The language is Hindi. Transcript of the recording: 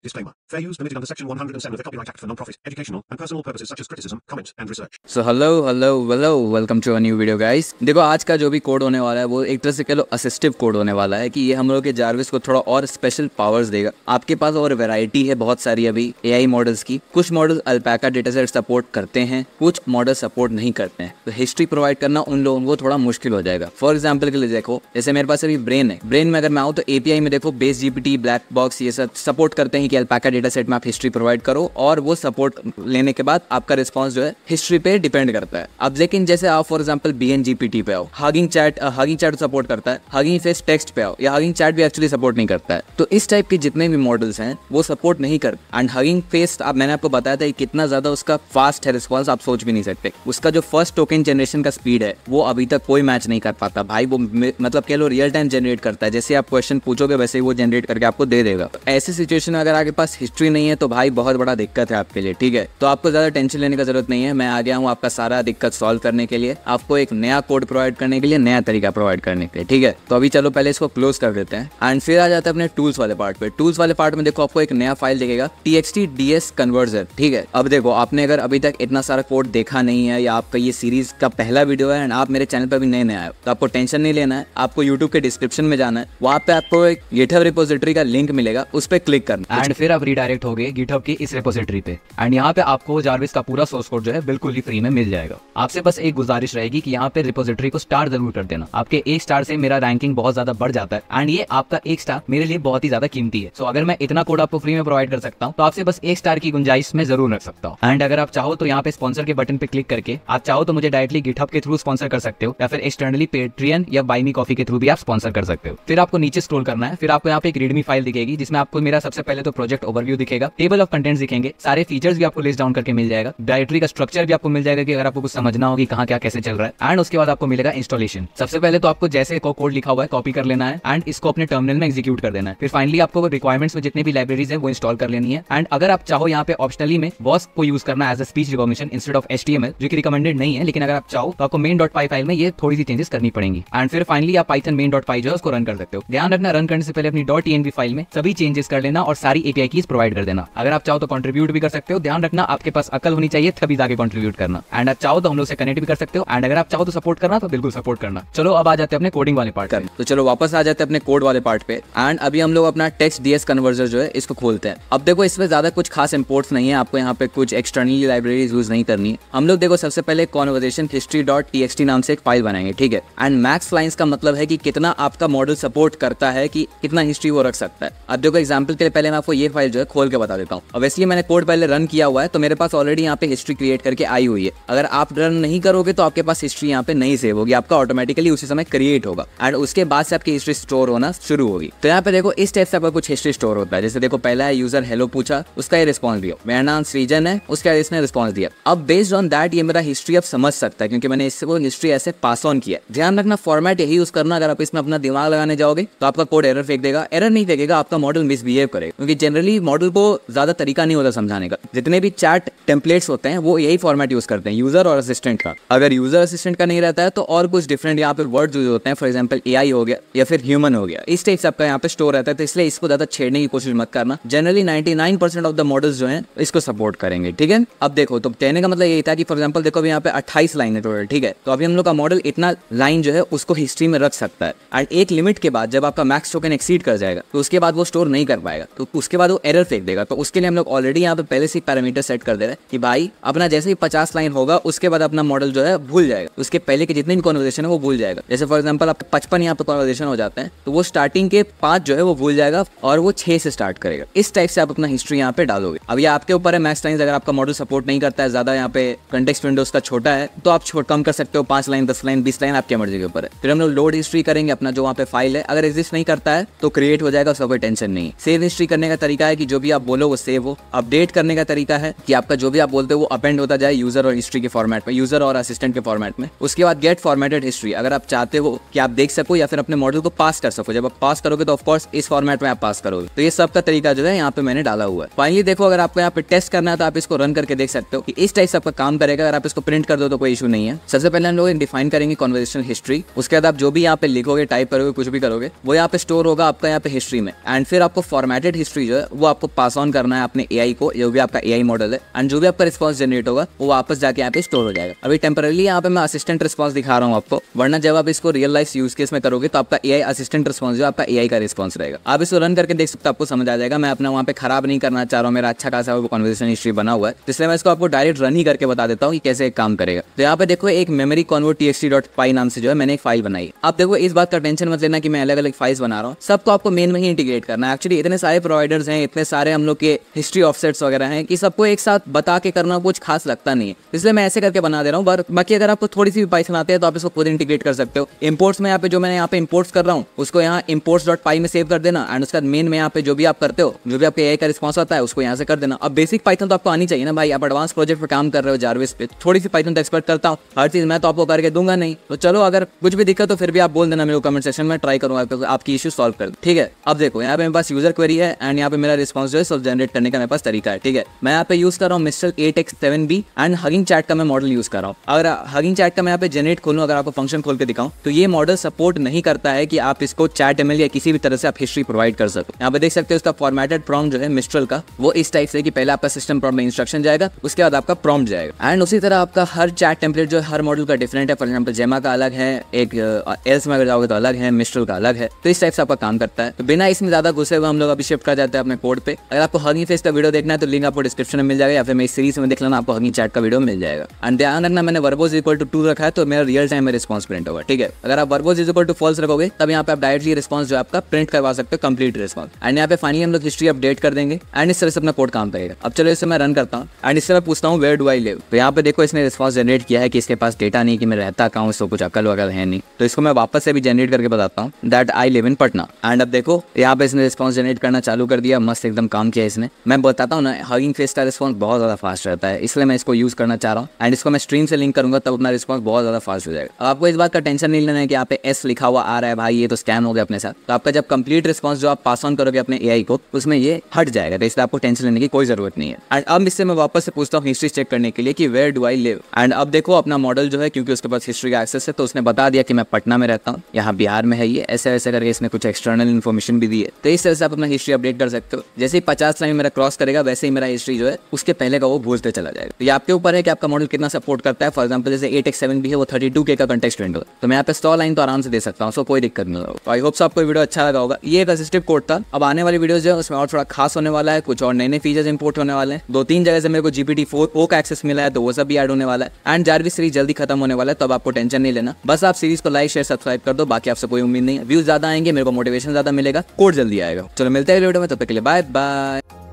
Disclaimer. Fair use permitted under Section 107 of the Copyright Act for non-profit, educational, and personal purposes such as criticism, comment, and research. So hello, hello, hello, welcome to a new video, guys. देखो आज का जो भी कोड होने वाला है वो एक तरह से कह लो असिस्टिव कोड होने वाला है कि ये हम लोग के जारविस को थोड़ा और स्पेशल पावर्स देगा आपके पास और वेराइटी है बहुत सारी अभी ए मॉडल्स की कुछ model Alpaca data set support करते हैं कुछ मॉडल सपोर्ट नहीं करते हैं तो हिस्ट्री प्रोवाइड करना उन लोगों को थोड़ा मुश्किल हो जाएगा फॉर एग्जाम्पल के लिए देखो जैसे मेरे पास अभी ब्रेन है ब्रेन में अगर मैं आऊँ तो एपीआई में देखो बेस जीपीटी ब्लैक बॉक्स ये सब सपोर्ट करते हैं कि अल्पाका डेटा सेट में आप हिस्ट्री प्रोवाइड करो और वो सपोर्ट लेने के बाद आपका रिस्पॉन्स जो है हिस्ट्री पे डिपेंड करता है अब लेकिन जैसे आप for example B N G P T पे आओ Hugging Chat Hugging Chat support करता है हागिंग फेस टेक्स्ट पे आओ या हागिंग चैट भी एक्चुअली सपोर्ट नहीं करता है तो इस टाइप के जितने भी मॉडल्स हैं वो सपोर्ट नहीं करते एंड हगिंग फेस आप मैंने आपको बताया था कि कितना ज्यादा उसका फास्ट है रिस्पॉन्स आप सोच भी नहीं सकते उसका जो फर्स्ट टोकन जनरेशन का स्पीड है वो अभी तक कोई मैच नहीं कर पाता भाई वो मतलब कह लो रियल टाइम जनरेट करता है जैसे आप क्वेश्चन पूछोगे वैसे ही वो जनरेट करके आपको दे देगा ऐसी सिचुएशन में अगर आपके पास हिस्ट्री नहीं है तो भाई बहुत बड़ा दिक्कत है आपके लिए ठीक है तो आपको ज्यादा टेंशन लेने का जरूरत नहीं है मैं आ गया हूँ आपका सारा दिक्कत सॉल्व करने के लिए आपको एक नया कोड प्रोवाइड करने के लिए नया तरीका प्रोवाइड करने के लिए ठीक है तो अभी चलो पहले इसको क्लोज कर देते हैं एंड फिर आ जाते हैं अपने टूल्स वाले पार्ट पे टूल्स वाले पार्ट में देखो आपको एक नया फाइल देखेगा टी डीएस कन्वर्जर ठीक है अब देखो आपने अगर अभी तक इतना सारा कोड देखा नहीं है या आपका ये सीरीज का पहला वीडियो है एंड आप मेरे चैनल पर भी नए नए आए तो आपको टेंशन नहीं लेना है आपको यूट्यूब के डिस्क्रिप्शन में जाना है वहाँ पे आपको एक गिटहब रिपोजिटरी का लिंक मिलेगा उस पर क्लिक करना एंड फिर आप रिडायरेक्ट हो गए गिटहब की इस रेपोजिटरी पे एंड यहाँ पे आपको जारविस का पूरा सोर्स कोड जो है बिल्कुल ही फ्री में मिल जाएगा आपसे बस एक गुजारिश रहेगी कि यहाँ पे रिपोजिटरी को स्टार जरूर कर देना आपके एक स्टार से मेरा रैंकिंग बहुत ज्यादा बढ़ जाता है एंड ये आपका एक स्टार मेरे लिए बहुत ही ज्यादा कीमती है सो अगर मैं इतना कोड आपको फ्री में प्रोवाइड कर सकता हूँ तो आपसे बस एक स्टार की गुंजाइश में जरूर रख सकता हूँ एंड अगर आप चाहो तो यहाँ पे स्पॉन्सर के बटन पे क्लिक करके आप चाहो तो मुझे डायरेक्टली गिटहब के थ्रू स्पॉन्सर कर सकते हो या फिर एक्सटर्नली पेट्रियन या बाइमी कॉफी के थ्रू भी आप स्पॉन्सर कर सकते हो फिर आपको नीचे स्क्रोल करना है फिर आपको यहाँ पे एक रेडमी फाइल दिखेगी जिसमें आपको मेरा सबसे पहले तो प्रोजेक्ट ओवरव्यू दिखेगा टेबल ऑफ कंटेंट्स दिखेंगे सारे फीचर्स भी आपको लिस्ट डाउन करके मिल जाएगा डायरेक्टरी का स्ट्रक्चर भी आपको मिल जाएगा कि अगर आपको कुछ समझना होगी कहाँ क्या कैसे चल रहा है एंड उसके बाद आपको मिलेगा इंस्टॉलेशन सबसे पहले तो आपको जैसे कोड लिखा हुआ है कॉपी कर लेना है एंड इसको अपने टर्मिनल में एक्जीक्यूट कर देना है फिर फाइनली आपको रिक्वायरमेंट्स में जितनी भी लाइब्रेरीज है वो इंस्टॉल कर लेनी है एंड अगर आप चाहो यहाँ पे ऑप्शनली में वॉस को यूज करना as a speech recognition instead of S जो कि रिकमेंडेड नहीं है लेकिन अगर आप चाहो तो आपको मेन डॉट पाई फाइल में ये थोड़ी सी चेंजेस करनी पड़ेगी एंड फिर फाइनली आप पाइथन मेन डॉट पाई जो है उसको रन कर सकते हो ध्यान रखना रन करने से पहले अपनी डॉट ई फाइल में सभी चेंजेस कर लेना और सारी एपीआई कीज प्रोवाइड कर देना अगर आप चाहो तो कॉन्ट्रीब्यूट भी कर सकते हो ध्यान रखना आपके पास अकल होनी चाहिए तभी जाके कॉन्ट्रीब्यूट करना एंड आप चाहो तो हम लोग से कनेक्ट भी कर सकते हो एंड अगर आप चाहो तो सपोर्ट करना तो बिल्कुल सपोर्ट करना चलो अब आ जाते हैं अपने कोडिंग वाले पार्ट तो चलो वापस आ जाते हैं अपने कोड वाले पार्ट पे एंड अभी हम लोग अपना टेक्स्ट डीएस कन्वर्जर जो है इसको खोलते हैं अब देखो इसमें ज्यादा कुछ खास इंपोर्ट्स नहीं है आपको यहाँ पे कुछ एक्सटर्नली लाइब्रेरीज यूज नहीं करनी है हम लोग देखो सबसे पहले कॉन्वर्जेशन हिस्ट्री डॉट टी नाम से एक फाइल बनाएंगे ठीक है एंड मैक्स लाइन्स का मतलब है कि कितना आपका मॉडल सपोर्ट करता है कि कितना हिस्ट्री वो रख सकता है अब देखो एग्जाम्पल के लिए पहले मैं आपको ये फाइल जो है खोल के बता देता हूँ अब वैसे मैंने कोड पहले रन किया हुआ है तो मेरे पास ऑलरेडी यहाँ पे हिस्ट्री क्रिएट करके आई हुई है अगर आप रन नहीं करोगे तो आपके पास हिस्ट्री यहाँ पे नहीं सेव होगी आपका ऑटोमेटिकली उसी समय क्रिएट होगा एंड उसके बाद से आपकी हिस्ट्री स्टोर होना शुरू होगी तो यहाँ पे देखो इस टाइप से आपका कुछ हिस्ट्री स्टोर होता है जैसे देखो पहला यूजर हेलो पूछा उसका ये रिस्पॉन्स दिया मेरा नाम सृजन है उसका इसने रिस्पॉन्स दिया अब बेस्ड ऑन दैट ये मेरा हिस्ट्री अब समझ सकता है क्योंकि मैंने इससे वो हिस्ट्री ऐसे पास ऑन किया ध्यान रखना फॉर्मेट यही यूज करना अगर आप इसमें अपना दिमाग लगाने जाओगे तो आपका कोड एरर फेंक देगा एरर नहीं फेंकेगा आपका मॉडल मिसबिहेव करेगा क्योंकि जनरली मॉडल को ज़्यादा तरीका नहीं होता समझाने का जितने भी चैट टेम्पलेट्स होते हैं वो यही फॉर्मेट यूज़ करते हैं यूज़र और असिस्टेंट का अगर यूज़र असिस्टेंट का नहीं रहता है तो और कुछ डिफरेंट यहाँ पर वर्ड यूज होते हैं फॉर एग्जाम्पल ए हो गया या फिर ह्यूमन हो गया इस टाइप से आपका यहाँ पे स्टोर रहता है तो इसलिए इसको ज़्यादा छेड़ने की कोशिश मत करना generally ninety of the models जो हैं इसको सपोर्ट करेंगे ठीक है अब देखो तो कहने का मतलब यही था कि फॉर एग्जाम्पल देखो अभी यहाँ पे अट्ठाईस लाइन है टोटल ठीक है तो अभी हम लोग का मॉडल इतना लाइन जो है उसको हिस्ट्री में रख सकता है एंड एक लिमिट के बाद जब आपका मैक्स टोकन एक्सीड कर जाएगा तो उसके बाद वो स्टोर नहीं कर पाएगा तो उसके उसके बाद वो एरर फेंक देगा तो उसके लिए हम लोग ऑलरेडी यहाँ पे पहले से पैरामीटर सेट कर दे रहे हैं कि भाई अपना जैसे ही पचास लाइन होगा उसके बाद अपना मॉडल जो है भूल जाएगा उसके पहले के जितने भी कॉन्वर्जेशन है वो भूल जाएगा जैसे फॉर एग्जाम्पल आपके पचपन यहाँ पे कॉन्वर्जेशन हो जाते हैं तो वो स्टार्टिंग के पांच जो है वो भूल जाएगा और वो छह से स्टार्ट करेगा इस टाइप से आप अपना हिस्ट्री यहाँ पे डालोगे अब ये आपके ऊपर है मैथ लाइन अगर आपका मॉडल सपोर्ट नहीं करता है ज्यादा यहाँ पे कंटेक्स विंडो उसका छोटा है तो आप छोट कम कर सकते हो पांच लाइन दस लाइन बीस लाइन आपके मर्जी के ऊपर है फिर हम लोग लोड हिस्ट्री करेंगे अपना जो वहाँ पे फाइल है अगर एग्जिस्ट नहीं करता है तो क्रिएट हो जाएगा उसका कोई टेंशन नहीं सेव हिस्ट्री करने का का तरीका है कि जो भी आप बोलो वो सेव हो अपडेट करने का तरीका है कि आपका जो भी आप बोलते हो वो अपेंड होता जाए यूजर और हिस्ट्री के फॉर्मेट में यूजर और असिस्टेंट के फॉर्मेट में उसके बाद गेट फॉर्मेटेड हिस्ट्री अगर आप चाहते हो कि आप देख सको या फिर अपने मॉडल को पास कर सको जब आप पास करोगे तो ऑफकोर्स इस फॉर्मेट में आप पास करोगे तो ये सब का तरीका जो है यहाँ पे मैंने डाला हुआ है फाइनली देखो अगर आपको यहाँ पे टेस्ट करना है तो आप इसको रन करके देख सकते हो कि इस टाइप से आपका काम करेगा अगर आप इसको प्रिंट कर दो तो कोई इशू नहीं है सबसे पहले हम लोग डिफाइन करेंगे कॉन्वर्जेशन हिस्ट्री उसके बाद आप जो भी यहाँ पे लिखोगे टाइप करोगे कुछ भी करोगे वो यहाँ पे स्टोर होगा आपका यहाँ पे हिस्ट्री में एंड फिर आपको फॉर्मेटेड हिस्ट्री जो है वो आपको पास ऑन करना है अपने ए को जो भी आपका ए मॉडल है एंड जो भी आपका रिस्पॉन्स जनरेट होगा वो वापस जाके यहाँ पे स्टोर हो जाएगा अभी टेम्परली यहाँ पे मैं असिस्टेंट रिस्पॉन्स दिखा रहा हूँ आपको वरना जब आप इसको रियल लाइफ यूज केस में करोगे तो आपका ए असिस्टेंट रिस्पॉन्स जो आपका ए का रिस्पॉन्स रहेगा आप इसको रन करके देख सकते हो आपको समझ आ जाएगा मैं अपना वहाँ पे खराब नहीं करना चाह रहा हूँ मेरा अच्छा खासा वो कॉन्वर्सेशन हिस्ट्री बना हुआ है जिससे मैं इसको आपको डायरेक्ट रन ही करके बता देता हूँ कि कैसे काम करेगा तो यहाँ पे देखो एक memory convert T dot py नाम से जो है मैंने एक फाइल बनाई आप देखो इस बात का टेंशन मत लेना कि मैं अलग अलग फाइल्स बना रहा हूँ सबको आपको मेन में ही इंटीग्रेट करना है एक्चुअली इतने सारे प्रोवाइडर चैप्टर्स हैं इतने सारे हम लोग के हिस्ट्री ऑफसेट्स वगैरह हैं कि सबको एक साथ बता के करना कुछ खास लगता नहीं है इसलिए मैं ऐसे करके बना दे रहा हूँ बाकी अगर आपको थोड़ी सी भी पाइथन आती है तो आप इसको खुद इंटीग्रेट कर सकते हो इम्पोर्ट्स में यहाँ पे जो मैं यहाँ पे इम्पोर्ट्स कर रहा हूँ उसको यहाँ इम्पोर्ट्स डॉट पाई में सेव कर देना एंड उसके बाद मेन में यहाँ पे जो भी आप करते हो जो भी आपके ए का रिस्पॉस आता है उसको यहाँ से कर देना अब बेसिक पाइथन तो आपको आनी चाहिए ना भाई आप एडवांस प्रोजेक्ट पर काम कर रहे हो जारविस पे थोड़ी सी पाइथन तो एक्सपर्ट करता हूँ हर चीज़ मैं तो आपको करके दूंगा नहीं तो चलो अगर कुछ भी दिक्कत हो फिर भी आप बोल देना मेरे को कमेंट सेशन में ट्राई करूँगा आपकी इशू सॉल्व कर ठीक है अब देखो यहाँ पे मेरे पास यूजर क्वेरी है एंड यहाँ पे मेरा रिस्पॉन्स जो है सब जनरेट करने का मेरे पास तरीका है ठीक है मैं यहाँ पे यूज कर रहा हूँ Mistral eight X seven B and Hugging Chat का मैं मॉडल यूज कर रहा हूँ अगर हगिंग चैट का मैं यहाँ पे जनरेट खोलूँ अगर आपको फंक्शन खोल के दिखाऊँ तो ये मॉडल सपोर्ट नहीं करता है कि आप इसको चैट एम या किसी भी तरह से आप हिस्ट्री प्रोवाइड कर सको यहाँ पे देख सकते हो उसका फॉर्मेटेड प्रॉम जो है मिस्ट्रल का वो इस टाइप से कि पहले आपका सिस्टम प्रॉम में इंस्ट्रक्शन जाएगा उसके बाद आपका प्रॉम जाएगा एंड उसी तरह आपका हर चैट टेम्पलेट जो है हर मॉडल का डिफरेंट है फॉर एग्जाम्पल जेमा का अलग है एक एल्स uh, में अगर जाओगे तो अलग है मिस्ट्रल का अलग है तो इस टाइप से आपका काम करता है तो बिना इसमें ज्यादा घुसे हुए हम लोग अभी शिफ्ट कर जाते हैं होता है अपने कोड पे अगर आपको हनी फेस का वीडियो देखना है तो लिंक आपको डिस्क्रिप्शन में मिल जाएगा या फिर मेरी सीरीज में देख लेना आपको हनी चैट का वीडियो मिल जाएगा एंड ध्यान रखना मैंने वर्बोज इक्वल टू टू रखा है तो मेरा रियल टाइम में रिस्पॉस प्रिंट होगा ठीक है अगर आप वर्बोज इक्वल टू फॉल्स रखोगे तब यहाँ पे आप डायरेक्टली रिस्पॉस जो आपका प्रिंट करवा सकते हो कंप्लीट रिस्पॉस एंड यहाँ पे फाइनली हम लोग हिस्ट्री अपडेट कर देंगे एंड इस तरह से अपना कोड काम करेगा अब चलो इसे मैं रन करता हूँ एंड इससे मैं पूछता हूँ वेर डू आई लिव तो यहाँ पे देखो इसने रिस्पॉस जनरेट किया है कि इसके पास डेटा नहीं कि मैं रहता कहाँ सो कुछ अकल वगैरह है नहीं तो इसको मैं वापस से भी जनरेट करके बताता हूँ that I live in Patna and अब देखो यहाँ पे इसने रिस्पॉन्स जनरेट करना चालू कर दिया बढ़िया मस्त एकदम काम किया इसने मैं बताता हूँ ना हगिंग फेस का रिस्पॉन्स बहुत ज़्यादा फास्ट रहता है इसलिए मैं इसको यूज़ करना चाह रहा हूँ एंड इसको मैं स्ट्रीम से लिंक करूंगा तब अपना रिस्पॉन्स बहुत ज़्यादा फास्ट हो जाएगा आपको इस बात का टेंशन नहीं लेना है कि आप एस लिखा हुआ आ रहा है भाई ये तो स्कैन हो गया अपने साथ तो आपका जब कंप्लीट रिस्पॉन्स जो आप पास ऑन करोगे अपने ए को उसमें ये हट जाएगा तो इसलिए आपको टेंशन लेने की कोई ज़रूरत नहीं है एंड अब इससे मैं वापस से पूछता हूँ हिस्ट्री चेक करने के लिए कि where do I live and अब देखो अपना मॉडल जो है क्योंकि उसके पास हिस्ट्री का एक्सेस है तो उसने बता दिया कि मैं पटना में रहता हूँ यहाँ बिहार में है ये ऐसे ऐसे करके इसने कुछ एक्सटर्नल इन्फॉर्मेशन भी दी है तो इस तरह से आप अपना हिस्ट्री अपडेट कर सकते सकते हो जैसे ही पचास लाइन मेरा क्रॉस करेगा वैसे ही मेरा हिस्ट्री जो है उसके पहले का वो भूलते चला जाएगा तो ये आपके ऊपर है कि आपका मॉडल कितना सपोर्ट करता है फॉर एग्जाम्पल जैसे एट एक्स सेवन भी है वो थर्टी टू के का कंटेक्स्ट विंडो तो मैं यहाँ पे सौ लाइन तो आराम से दे सकता हूँ सो कोई दिक्कत नहीं होगा आई होप सो आपको वीडियो अच्छा लगा होगा ये एक असिस्टिव कोड था अब आने वाली वीडियो जो है उसमें और थोड़ा खास होने वाला है कुछ और नए नए फीचर्स इंपोर्ट होने वाले हैं दो तीन जगह से मेरे को जीपीटी फोर ओ का एक्सेस मिला है तो वो सब भी एड होने वाला है एंड जारवी सीरीज जल्दी खत्म होने वाला है तो अब आपको टेंशन नहीं लेना बस आप सीरीज को लाइक शेयर सब्सक्राइब कर दो बाकी आपसे कोई उम्मीद नहीं है व्यूज ज्यादा आएंगे मेरे को मोटिवेशन ज्यादा मिलेगा कोड जल्दी आएगा चलो मिलते हैं वीडियो में तो bye-bye!